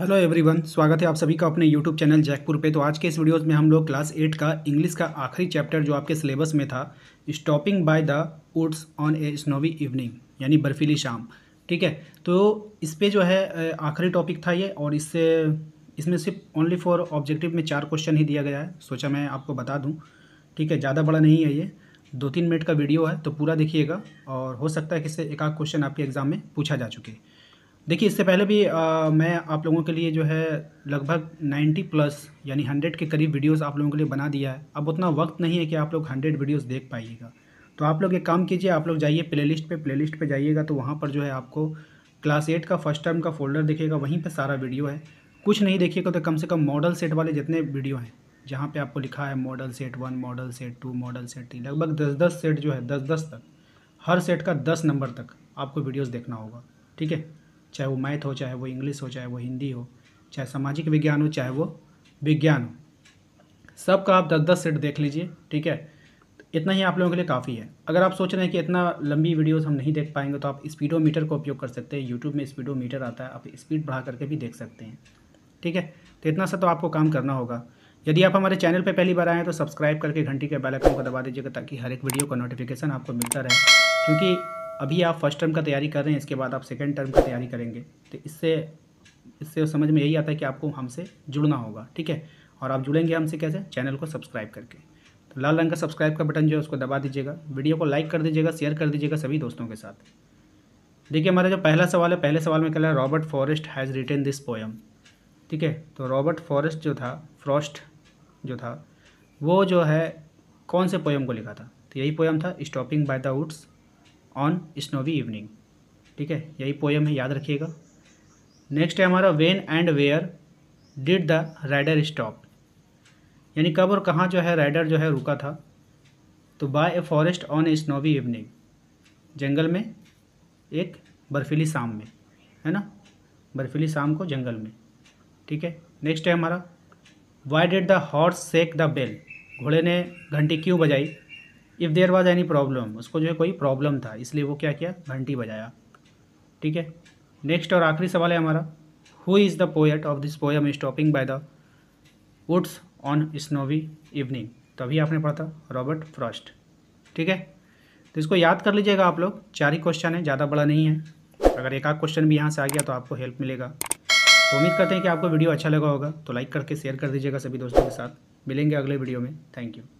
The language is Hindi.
हेलो एवरीवन स्वागत है आप सभी का अपने यूट्यूब चैनल जैकपुर पे तो आज के इस वीडियोस में हम लोग क्लास एट का इंग्लिश का आखिरी चैप्टर जो आपके सिलेबस में था stopping by the woods on a snowy evening यानी बर्फीली शाम ठीक है तो इस पर जो है आखिरी टॉपिक था ये और इससे इसमें सिर्फ ओनली फॉर ऑब्जेक्टिव में चार क्वेश्चन ही दिया गया है सोचा मैं आपको बता दूँ ठीक है ज़्यादा बड़ा नहीं है ये दो तीन मिनट का वीडियो है तो पूरा देखिएगा और हो सकता है कि इससे एक आध क्वेश्चन आपके एग्ज़ाम में पूछा जा चुके देखिए इससे पहले भी आ, मैं आप लोगों के लिए जो है लगभग 90 प्लस यानी 100 के करीब वीडियोस आप लोगों के लिए बना दिया है अब उतना वक्त नहीं है कि आप लोग 100 वीडियोस देख पाइएगा तो आप लोग एक काम कीजिए आप लोग जाइए प्लेलिस्ट पे प्लेलिस्ट पे जाइएगा तो वहाँ पर जो है आपको क्लास एट का फर्स्ट टर्म का फोल्डर दिखेगा वहीं पर सारा वीडियो है कुछ नहीं देखिएगा तो कम से कम मॉडल सेट वाले जितने वीडियो हैं जहाँ पर आपको लिखा है model set one model set two model set three लगभग दस दस सेट जो है दस दस तक हर सेट का दस नंबर तक आपको वीडियोज़ देखना होगा ठीक है चाहे वो मैथ हो चाहे वो इंग्लिश हो चाहे वो हिंदी हो चाहे सामाजिक विज्ञान हो चाहे वो विज्ञान हो सबका आप दस दस सेट देख लीजिए ठीक है इतना ही आप लोगों के लिए काफ़ी है अगर आप सोच रहे हैं कि इतना लंबी वीडियोस हम नहीं देख पाएंगे तो आप स्पीडोमीटर का उपयोग कर सकते हैं यूट्यूब में स्पीडोमीटर आता है आप स्पीड बढ़ा करके भी देख सकते हैं ठीक है तो इतना सा तो आपको काम करना होगा यदि आप हमारे चैनल पर पहली बार आए हैं तो सब्सक्राइब करके घंटी के बेल को दबा दीजिएगा ताकि हर एक वीडियो का नोटिफिकेशन आपको मिलता रहे क्योंकि अभी आप फर्स्ट टर्म का तैयारी कर रहे हैं इसके बाद आप सेकेंड टर्म का तैयारी करेंगे तो इससे इससे समझ में यही आता है कि आपको हमसे जुड़ना होगा ठीक है और आप जुड़ेंगे हमसे कैसे चैनल को सब्सक्राइब करके तो लाल रंग का सब्सक्राइब का बटन जो है उसको दबा दीजिएगा वीडियो को लाइक कर दीजिएगा शेयर कर दीजिएगा सभी दोस्तों के साथ देखिए हमारा जो पहला सवाल है पहले सवाल में कह रहा है Robert Frost has written this poem ठीक है तो रॉबर्ट फॉरेस्ट जो था फ्रॉस्ट जो था वो जो है कौन से पोएम को लिखा था तो यही पोएम था stopping by the woods on snowy evening ठीक है यही पोएम है याद रखिएगा नेक्स्ट है हमारा when and where did the rider stop यानी कब और कहाँ जो है राइडर जो है रुका था तो by a forest on a snowy evening जंगल में एक बर्फीली शाम में है ना बर्फीली शाम को जंगल में ठीक है नेक्स्ट है हमारा why did the horse shake the bell घोड़े ने घंटी क्यों बजाई if there was any problem उसको जो है कोई प्रॉब्लम था इसलिए वो क्या किया घंटी बजाया ठीक है नेक्स्ट और आखिरी सवाल है हमारा who is the poet of this poem stopping by the woods on snowy evening तभी आपने पढ़ा था रॉबर्ट फ्रॉस्ट ठीक है तो इसको याद कर लीजिएगा आप लोग चार ही क्वेश्चन है ज़्यादा बड़ा नहीं है अगर एक आध क्वेश्चन भी यहाँ से आ गया तो आपको हेल्प मिलेगा तो उम्मीद करते हैं कि आपको वीडियो अच्छा लगा होगा तो लाइक करके शेयर कर दीजिएगा सभी दोस्तों के साथ मिलेंगे अगले वीडियो में थैंक यू